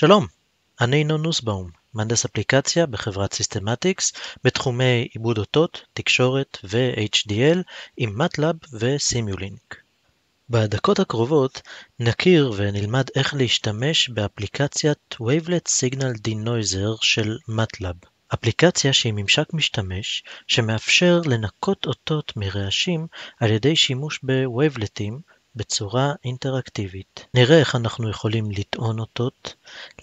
שלום, אני נון נוסבאום, מהנדס אפליקציה בחברת סיסטמטיקס, בתחומי עיבוד אותות, תקשורת ו-HDL עם MATLAB ו-Simulink. בדקות הקרובות נכיר ונלמד איך להשתמש באפליקציית Wavelet Signal Denoiser של MATLAB, אפליקציה שהיא ממשק משתמש שמאפשר לנקות אותות מרעשים על ידי שימוש בווייבלטים בצורה אינטראקטיבית. נראה איך אנחנו יכולים לטעון אותות,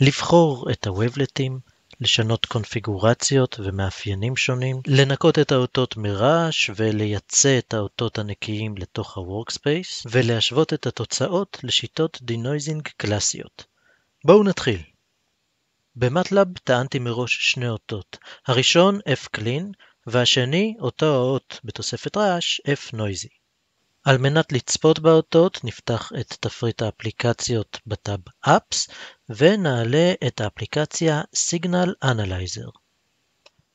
לבחור את הוובלטים, לשנות קונפיגורציות ומאפיינים שונים, לנקות את האותות מרעש ולייצא את האותות הנקיים לתוך ה-Workspace, ולהשוות את התוצאות לשיטות דינויזינג קלאסיות. בואו נתחיל. במטלאב טענתי מראש שני אותות, הראשון f-clean והשני אותו האות בתוספת רעש f-noisy. על מנת לצפות באותות נפתח את תפריט האפליקציות בטאב Apps ונעלה את האפליקציה Signal Analyzer.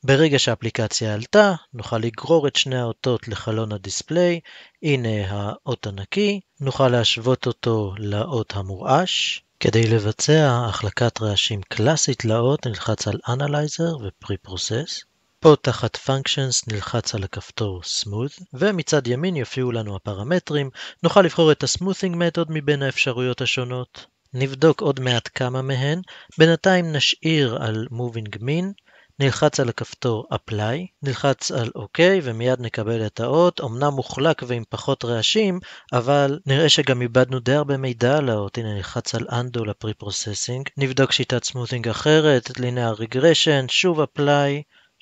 ברגע שהאפליקציה עלתה, נוכל לגרור את שני האותות לחלון הדיספליי, הנה האות הנקי, נוכל להשוות אותו לאות המורעש. כדי לבצע החלקת רעשים קלאסית לאות נלחץ על Analyzer ו-Preprocess. פה תחת Functions נלחץ על הכפתור Smooth, ומצד ימין יופיעו לנו הפרמטרים, נוכל לבחור את ה-Smoothing Method מבין האפשרויות השונות. נבדוק עוד מעט כמה מהן, בינתיים נשאיר על Moving Mean, נלחץ על הכפתור Apply, נלחץ על OK ומיד נקבל את האות, אמנם מוחלק ועם פחות רעשים, אבל נראה שגם איבדנו די הרבה מידע על האות, הנה נלחץ על Undo לפרי-פרוססינג, נבדוק שיטת סמוטינג אחרת, ליניאר רגרשן, שוב Apply,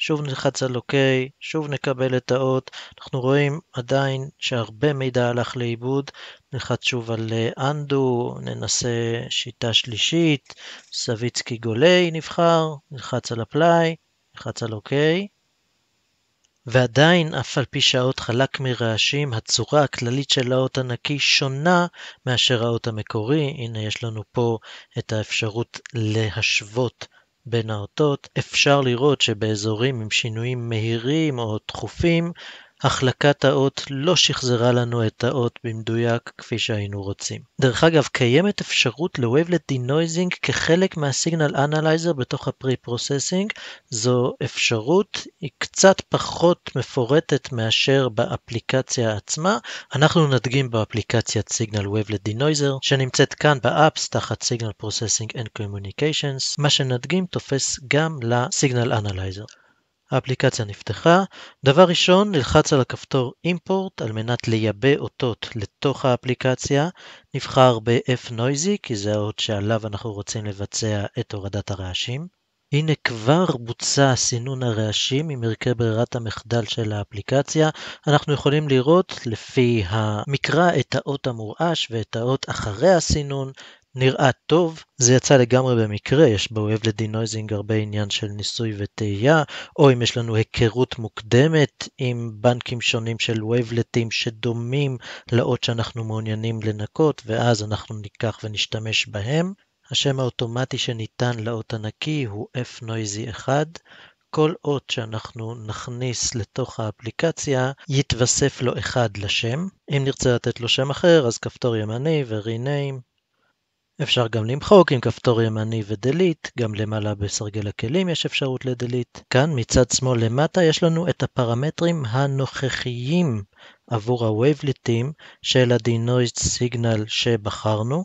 שוב נלחץ על אוקיי, שוב נקבל את האות, אנחנו רואים עדיין שהרבה מידע הלך לאיבוד, נלחץ שוב על אה, אנדו, ננסה שיטה שלישית, סביצקי גולי נבחר, נלחץ על אפליי, נלחץ על אוקיי. ועדיין, אף על פי שהאות חלק מרעשים, הצורה הכללית של האות הנקי שונה מאשר האות המקורי. הנה, יש לנו פה את האפשרות להשוות בין האותות, אפשר לראות שבאזורים עם שינויים מהירים או תכופים החלקת האות לא שחזרה לנו את האות במדויק כפי שהיינו רוצים. דרך אגב, קיימת אפשרות ל-Wavelet Denoising כחלק מה-Signal Analyzer בתוך ה-Pre-Processing, זו אפשרות, היא קצת פחות מפורטת מאשר באפליקציה עצמה. אנחנו נדגים באפליקציית Signal Wavelet Denoiser, שנמצאת כאן באפס תחת Signal Processing and Communications, מה שנדגים תופס גם ל-Signal Analyzer. האפליקציה נפתחה. דבר ראשון, נלחץ על הכפתור Import על מנת לייבא אותות לתוך האפליקציה. נבחר ב-F-Noisy כי זה האות שעליו אנחנו רוצים לבצע את הורדת הרעשים. הנה כבר בוצע סינון הרעשים עם ערכי ברירת המחדל של האפליקציה. אנחנו יכולים לראות לפי המקרא את האות המורעש ואת האות אחרי הסינון נראה טוב, זה יצא לגמרי במקרה, יש באוהב לדינויזינג הרבה עניין של ניסוי וטעייה, או אם יש לנו היכרות מוקדמת עם בנקים שונים של וייבלטים שדומים לאות שאנחנו מעוניינים לנקות, ואז אנחנו ניקח ונשתמש בהם. השם האוטומטי שניתן לאות הנקי הוא fnoisy1. כל אות שאנחנו נכניס לתוך האפליקציה, יתווסף לו אחד לשם. אם נרצה לתת לו שם אחר, אז כפתור ימני ו-rename אפשר גם למחוק עם כפתור ימני ו-delete, גם למעלה בסרגל הכלים יש אפשרות ל-delete. כאן מצד שמאל למטה יש לנו את הפרמטרים הנוכחיים עבור ה-Wavelitים של ה-Denoise Signal שבחרנו.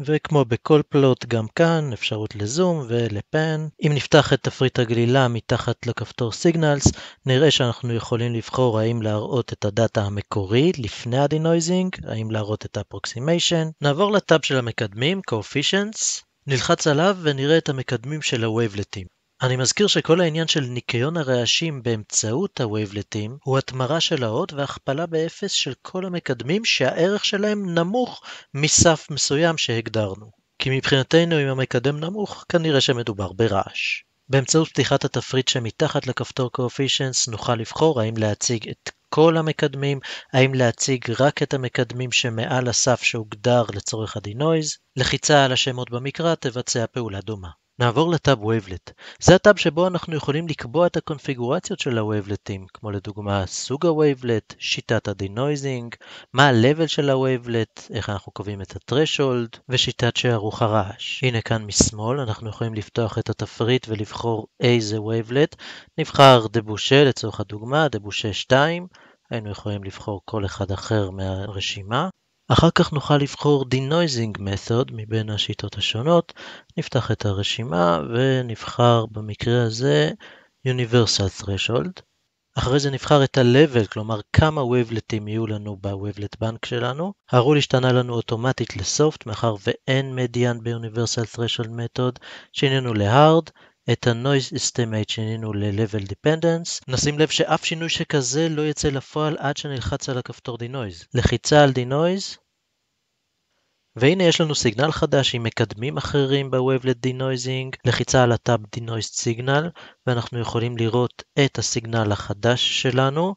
וכמו בכל פלוט גם כאן, אפשרות לזום ולפן. אם נפתח את תפריט הגלילה מתחת לכפתור סיגנלס, נראה שאנחנו יכולים לבחור האם להראות את הדאטה המקורי לפני הדינויזינג, האם להראות את האפרוקסימיישן. נעבור לטאב של המקדמים, coefficients, נלחץ עליו ונראה את המקדמים של הווייבלטים. אני מזכיר שכל העניין של ניקיון הרעשים באמצעות הווייבלטים הוא התמרה של האות והכפלה באפס של כל המקדמים שהערך שלהם נמוך מסף מסוים שהגדרנו. כי מבחינתנו אם המקדם נמוך, כנראה שמדובר ברעש. באמצעות פתיחת התפריט שמתחת לכפתור coefficients נוכל לבחור האם להציג את כל המקדמים, האם להציג רק את המקדמים שמעל הסף שהוגדר לצורך הדינויז, לחיצה על השמות במקרא תבצע פעולה דומה. נעבור לטאב וייבלט. זה הטאב שבו אנחנו יכולים לקבוע את הקונפיגורציות של ה כמו לדוגמה סוג ה שיטת ה מה הלבל של ה איך אנחנו קובעים את ה-Threshold, ושיטת שערוך הרעש. הנה כאן משמאל אנחנו יכולים לפתוח את התפריט ולבחור איזה Wavelet, נבחר דבושה לצורך הדוגמה, דבושה 2, היינו יכולים לבחור כל אחד אחר מהרשימה, אחר כך נוכל לבחור denoising method מבין השיטות השונות, נפתח את הרשימה ונבחר במקרה הזה universal threshold. אחרי זה נבחר את ה-level, כלומר כמה waveletים יהיו לנו ב-wavelet bank שלנו. הרול השתנה לנו אוטומטית לסופט, מאחר ואין מדיאן ב-universal threshold method, שינינו ל-hard, את ה-Noise Estimate שינינו ל-Level Dependence. נשים לב שאף שינוי שכזה לא יצא לפועל עד שנלחץ על הכפתור Denoise. לחיצה על Denoise, והנה יש לנו סיגנל חדש עם מקדמים אחרים ב-Wavelet Denoising, לחיצה על הטאב Denoised Signal, ואנחנו יכולים לראות את הסיגנל החדש שלנו.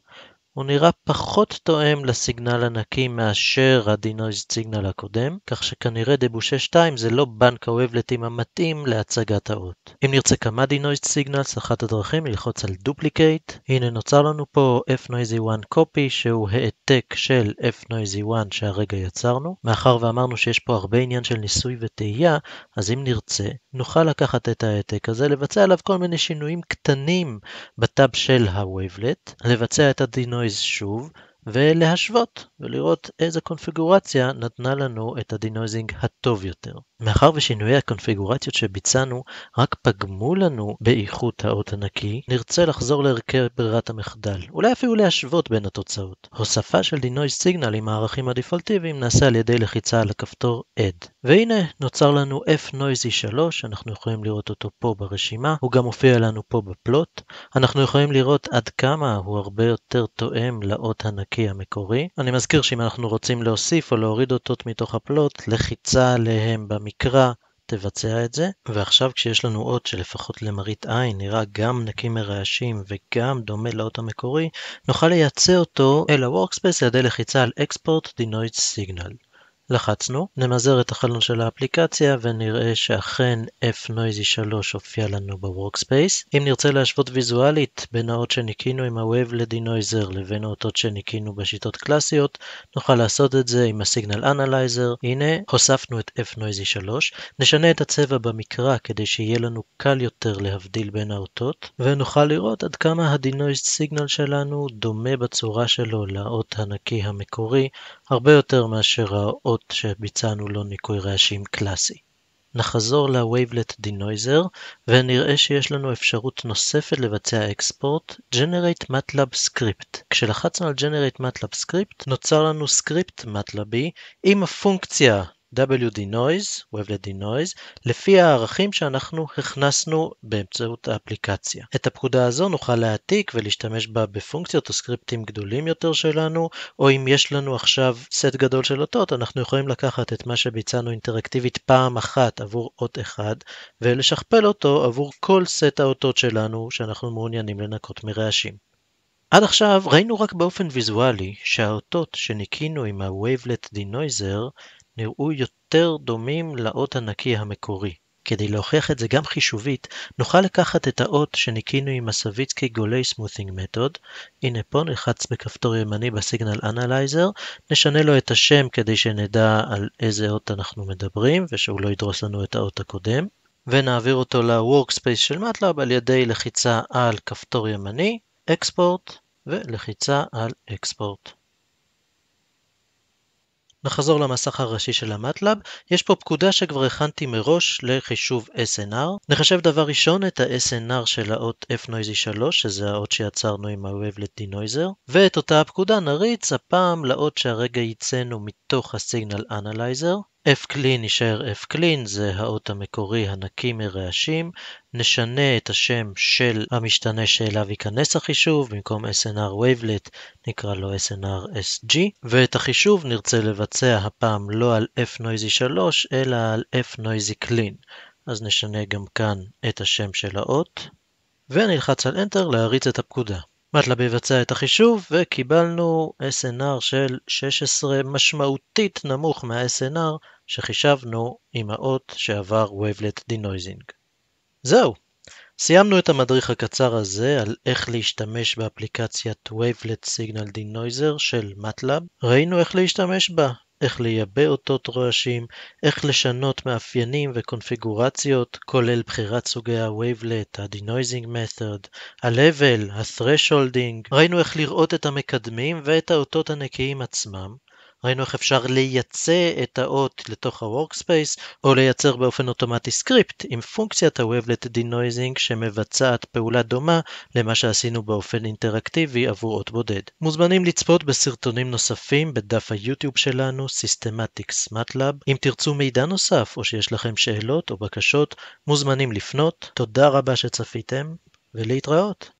הוא נראה פחות תואם לסיגנל הנקי מאשר הדינויז סיגנל הקודם, כך שכנראה דבושה 2 זה לא בנק הוובלטים המתאים להצגת האות. אם נרצה כמה דינויז סיגנל, אחת הדרכים היא ללחוץ על דופליקייט, הנה נוצר לנו פה fnoisy 1 copy שהוא העתק של fnoisy 1 שהרגע יצרנו. מאחר ואמרנו שיש פה הרבה עניין של ניסוי וטעייה, אז אם נרצה, נוכל לקחת את ההעתק הזה, לבצע עליו כל מיני שינויים קטנים בטאב של הוובלט, לבצע את הדינויז Denoise שוב, ולהשוות ולראות איזה קונפיגורציה נתנה לנו את הדינויזינג הטוב יותר. מאחר ושינויי הקונפיגורציות שביצענו רק פגמו לנו באיכות האות הנקי, נרצה לחזור להרכב ברירת המחדל, אולי אפילו להשוות בין התוצאות. הוספה של דינוי סיגנל עם הערכים הדפולטיביים נעשה על ידי לחיצה על הכפתור Add. והנה, נוצר לנו F noisy 3, אנחנו יכולים לראות אותו פה ברשימה, הוא גם מופיע לנו פה בפלוט. אנחנו יכולים לראות עד כמה הוא הרבה יותר תואם לאות הנקי המקורי. אני מזכיר שאם אנחנו רוצים להוסיף או להוריד אותות מתוך הפלוט, לחיצה עליהם במקרה. המקרא תבצע את זה, ועכשיו כשיש לנו אות שלפחות למראית עין נראה גם נקי מרעשים וגם דומה לאות המקורי, נוכל לייצא אותו אל ה-Workspace על ידי לחיצה על Export denoid Signal. לחצנו, נמזער את החלון של האפליקציה ונראה שאכן fnoisy 3 הופיע לנו ב-Workspace. אם נרצה להשוות ויזואלית בין האות שניקינו עם ה-Wave לדינויזר לבין האותות שניקינו בשיטות קלאסיות, נוכל לעשות את זה עם ה-Signal Analyzer. הנה, הוספנו את fnoisy 3, נשנה את הצבע במקרא כדי שיהיה לנו קל יותר להבדיל בין האותות, ונוכל לראות עד כמה ה סיגנל שלנו דומה בצורה שלו לאות הנקי המקורי, הרבה יותר מאשר האות למרות שביצענו לו ניקוי רעשים קלאסי. נחזור ל-Wavelet Denoiser ונראה שיש לנו אפשרות נוספת לבצע אקספורט Generate MATLAB Script. כשלחצנו על Generate MATLAB Script נוצר לנו סקריפט MATLABי עם הפונקציה WD-Noise, Wavelet D-Noise, לפי הערכים שאנחנו הכנסנו באמצעות האפליקציה. את הפקודה הזו נוכל להעתיק ולהשתמש בה בפונקציות או סקריפטים גדולים יותר שלנו, או אם יש לנו עכשיו סט גדול של אותות, אנחנו יכולים לקחת את מה שביצענו אינטראקטיבית פעם אחת עבור אות אחד, ולשכפל אותו עבור כל סט האותות שלנו שאנחנו מעוניינים לנקות מרעשים. עד עכשיו ראינו רק באופן ויזואלי שהאותות שניקינו עם ה-Wavelet Denoiser נראו יותר דומים לאות הנקי המקורי. כדי להוכיח את זה גם חישובית, נוכל לקחת את האות שניקינו עם הסוויצקי גולי סמות'ינג מתוד, הנה פה נלחץ בכפתור ימני בסיגנל אנלייזר, נשנה לו את השם כדי שנדע על איזה אות אנחנו מדברים, ושהוא לא ידרוס לנו את האות הקודם, ונעביר אותו ל-workspace של מטלאב על ידי לחיצה על כפתור ימני, export, ולחיצה על export. נחזור למסך הראשי של המטלאב, יש פה פקודה שכבר הכנתי מראש לחישוב SNR. נחשב דבר ראשון את ה-SNR של האות Fnoisy 3, שזה האות שיצרנו עם ה-Wavelet Denoiser, ואת אותה הפקודה נריץ הפעם לאות שהרגע ייצאנו מתוך ה-Signal Analyzer, F-Clean יישאר F-Clean, זה האות המקורי הנקי מרעשים. נשנה את השם של המשתנה שאליו ייכנס החישוב, במקום SNR Wavelet נקרא לו SNR SG, ואת החישוב נרצה לבצע הפעם לא על F-Noisy 3, אלא על F-Noisy Clean. אז נשנה גם כאן את השם של האות, ונלחץ על Enter להריץ את הפקודה. MATLAB יבצע את החישוב וקיבלנו SNR של 16 משמעותית נמוך מה-SNR שחישבנו עם האות שעבר Wavelet Denoising. זהו, סיימנו את המדריך הקצר הזה על איך להשתמש באפליקציית Wavelet Signal Denoiser של MATLAB, ראינו איך להשתמש בה איך לייבא אותות רועשים, איך לשנות מאפיינים וקונפיגורציות, כולל בחירת סוגי ה-Wavelet, ה-Denoising Method, ה-Level, ה-Thresholding, ראינו איך לראות את המקדמים ואת האותות הנקיים עצמם, ראינו איך אפשר לייצא את האות לתוך ה-Workspace, או לייצר באופן אוטומטי סקריפט עם פונקציית ה-Wavelet Denoising שמבצעת פעולה דומה למה שעשינו באופן אינטראקטיבי עבור אות בודד. מוזמנים לצפות בסרטונים נוספים בדף היוטיוב שלנו, Systematics MATLAB. אם תרצו מידע נוסף או שיש לכם שאלות או בקשות, מוזמנים לפנות. תודה רבה שצפיתם, ולהתראות.